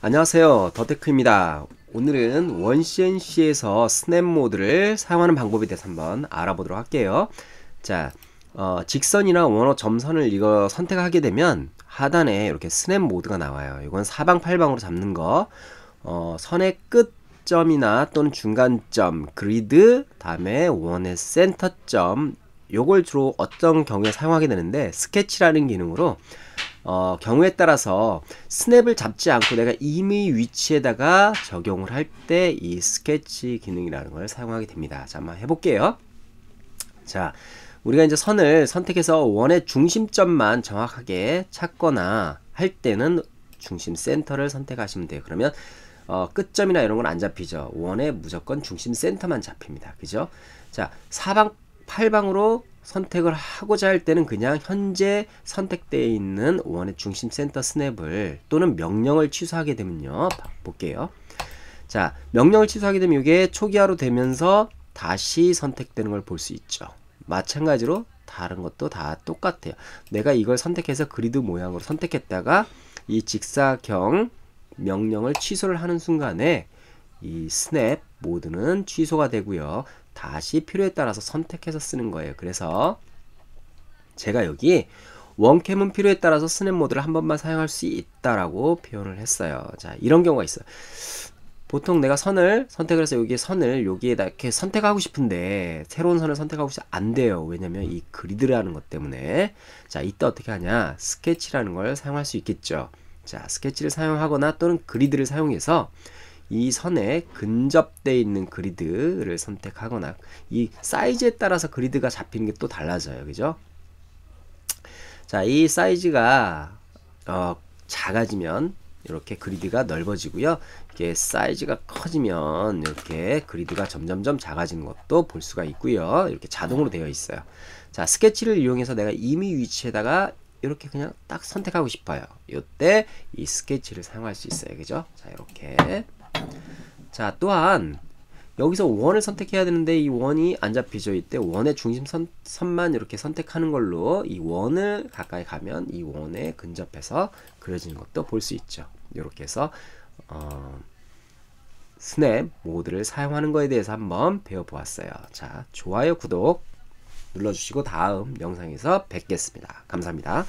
안녕하세요 더테크입니다 오늘은 원CNC에서 스냅 모드를 사용하는 방법에 대해서 한번 알아보도록 할게요 자 어, 직선이나 원어 점선을 이거 선택하게 되면 하단에 이렇게 스냅 모드가 나와요 이건 사방팔방으로 잡는 거 어, 선의 끝점이나 또는 중간점 그리드 다음에 원의 센터점 요걸 주로 어떤 경우에 사용하게 되는데 스케치라는 기능으로 어, 경우에 따라서 스냅을 잡지 않고 내가 이미 위치에다가 적용을 할 때 이 스케치 기능이라는 걸 사용하게 됩니다. 자, 한번 해볼게요. 자, 우리가 이제 선을 선택해서 원의 중심점만 정확하게 찾거나 할 때는 중심 센터를 선택하시면 돼요. 그러면 어, 끝점이나 이런 건 안 잡히죠. 원의 무조건 중심 센터만 잡힙니다. 그죠? 자, 사방 8방으로 선택을 하고자 할 때는 그냥 현재 선택되어 있는 원의 중심 센터 스냅을 또는 명령을 취소하게 되면요. 볼게요. 자, 명령을 취소하게 되면 이게 초기화로 되면서 다시 선택되는 걸 볼 수 있죠. 마찬가지로 다른 것도 다 똑같아요. 내가 이걸 선택해서 그리드 모양으로 선택했다가 이 직사경 명령을 취소를 하는 순간에 이 스냅 모드는 취소가 되고요. 다시 필요에 따라서 선택해서 쓰는 거예요. 그래서 제가 여기 원캠은 필요에 따라서 스냅 모드를 한 번만 사용할 수 있다라고 표현을 했어요. 자, 이런 경우가 있어요. 보통 내가 선을 선택을 해서 여기에 선을 여기에다 이렇게 선택하고 싶은데 새로운 선을 선택하고 싶지 안 돼요. 왜냐면 이 그리드라는 것 때문에 자, 이때 어떻게 하냐? 스케치라는 걸 사용할 수 있겠죠. 자, 스케치를 사용하거나 또는 그리드를 사용해서 이 선에 근접되어 있는 그리드를 선택하거나 이 사이즈에 따라서 그리드가 잡히는 게 또 달라져요. 그죠? 자, 이 사이즈가 어, 작아지면 이렇게 그리드가 넓어지고요. 이게 사이즈가 커지면 이렇게 그리드가 점점점 작아지는 것도 볼 수가 있고요. 이렇게 자동으로 되어 있어요. 자, 스케치를 이용해서 내가 이미 위치에다가 이렇게 그냥 딱 선택하고 싶어요. 이때 이 스케치를 사용할 수 있어요. 그죠? 자, 이렇게 자 또한 여기서 원을 선택해야 되는데 이 원이 안 잡히죠 이때 원의 중심 선, 선만 이렇게 선택하는 걸로 이 원을 가까이 가면 이 원에 근접해서 그려지는 것도 볼 수 있죠 이렇게 해서 어, 스냅 모드를 사용하는 거에 대해서 한번 배워보았어요 자 좋아요 구독 눌러주시고 다음 영상에서 뵙겠습니다 감사합니다